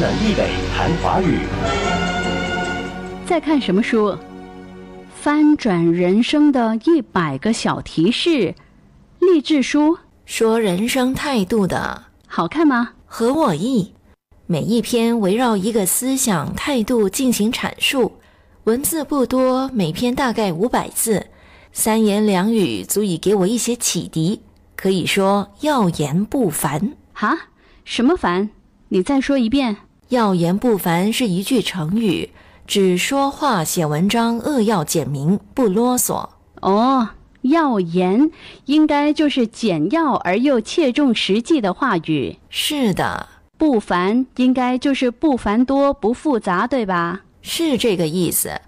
的译美谈法语，在看什么书？翻转人生的一百个小提示，励志书，说人生态度的，好看吗？合我意。每一篇围绕一个思想态度进行阐述，文字不多，每篇大概五百字，三言两语足以给我一些启迪，可以说耀言不凡。哈？什么烦？你再说一遍。要言不凡是一句成语，指说话写文章扼要简明，不啰嗦。哦，要言应该就是简要而又切中实际的话语。是的，不凡应该就是不繁多、不复杂，对吧？是这个意思。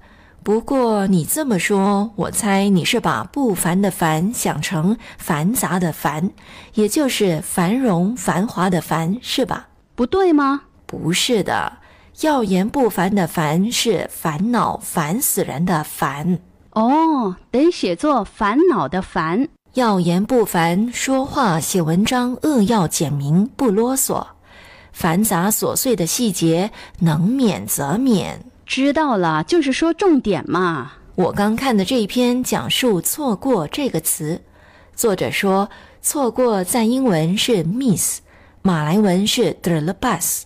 不过你这么说，我猜你是把不凡的凡想成繁杂的繁，也就是繁荣、繁华的繁，是吧？不对吗？不是的，耀言不凡的“烦”是烦恼、烦死人的“烦”哦。得写作“烦恼”的“烦”。耀言不凡，说话写文章扼要简明，不啰嗦。繁杂琐碎的细节能免则免。知道了，就是说重点嘛。我刚看的这一篇讲述“错过”这个词，作者说“错过”在英文是 “miss”，马来文是 “derbas”。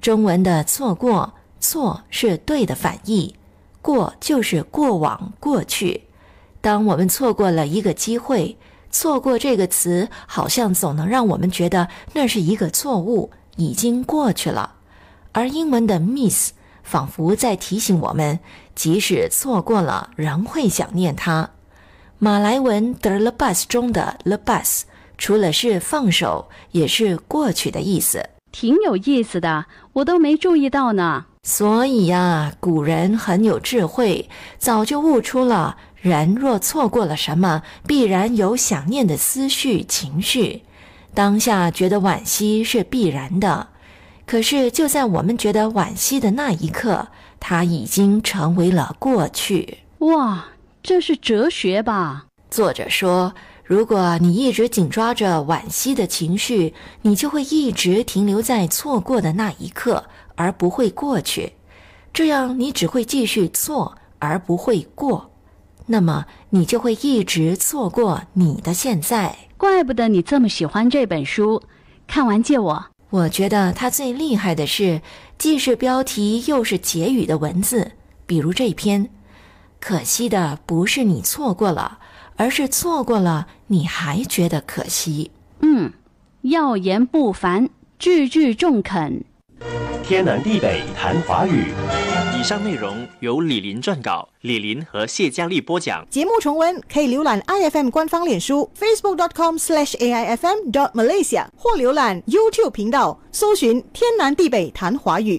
中文的“错过”错是对的反义，过就是过往、过去。当我们错过了一个机会，错过这个词好像总能让我们觉得那是一个错误，已经过去了。而英文的 miss 仿佛在提醒我们，即使错过了，仍会想念它。马来文的 l e b a s 中的 l e b a s 除了是放手，也是过去的意思。挺有意思的，我都没注意到呢。所以呀，古人很有智慧，早就悟出了：人若错过了什么，必然有想念的思绪情绪，当下觉得惋惜是必然的。可是就在我们觉得惋惜的那一刻，它已经成为了过去。哇，这是哲学吧？作者说。如果你一直紧抓着惋惜的情绪，你就会一直停留在错过的那一刻，而不会过去。这样你只会继续错，而不会过。那么你就会一直错过你的现在。怪不得你这么喜欢这本书，看完借我。我觉得它最厉害的是既是标题又是结语的文字，比如这篇，可惜的不是你错过了。而是错过了，你还觉得可惜？嗯，要言不凡，句句中肯。天南地北谈华语，以上内容由李林撰稿，李林和谢佳丽播讲。节目重温可以浏览 i f m 官方脸书 facebook dot com slash a i f m dot malaysia，或浏览 YouTube 频道，搜寻天南地北谈华语。